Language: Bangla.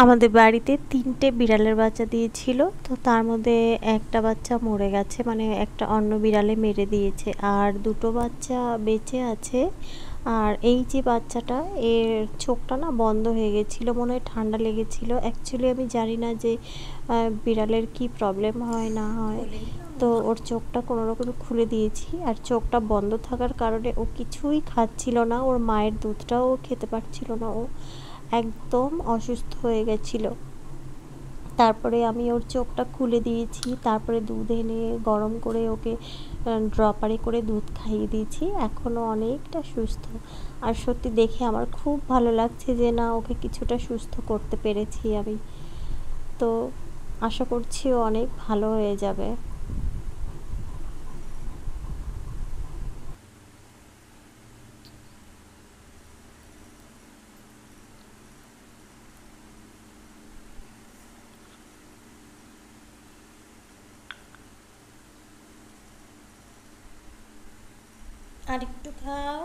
আমাদের বাড়িতে তিনটে বিড়ালের বাচ্চা দিয়েছিল তো তার মধ্যে একটা বাচ্চা মরে গেছে মানে একটা অন্য বিড়ালে মেরে দিয়েছে আর দুটো বাচ্চা বেঁচে আছে আর এই যে বাচ্চাটা এর চোখটা না বন্ধ হয়ে গেছিল মনে হয় ঠান্ডা লেগেছিল অ্যাকচুয়ালি আমি জানি না যে বিড়ালের কি প্রবলেম হয় না হয় তো ওর চোখটা কোনো রকম খুলে দিয়েছি আর চোখটা বন্ধ থাকার কারণে ও কিছুই খাচ্ছিল না ওর মায়ের দুধটাও খেতে পারছিল না ও একদম অসুস্থ হয়ে গেছিলো তারপরে আমি ওর চোখটা খুলে দিয়েছি তারপরে দুধ এনে গরম করে ওকে ড্রপারে করে দুধ খাইয়ে দিয়েছি এখনও অনেকটা সুস্থ আর সত্যি দেখে আমার খুব ভালো লাগছে যে না ওকে কিছুটা সুস্থ করতে পেরেছি আমি তো আশা করছি ও অনেক ভালো হয়ে যাবে আর খাও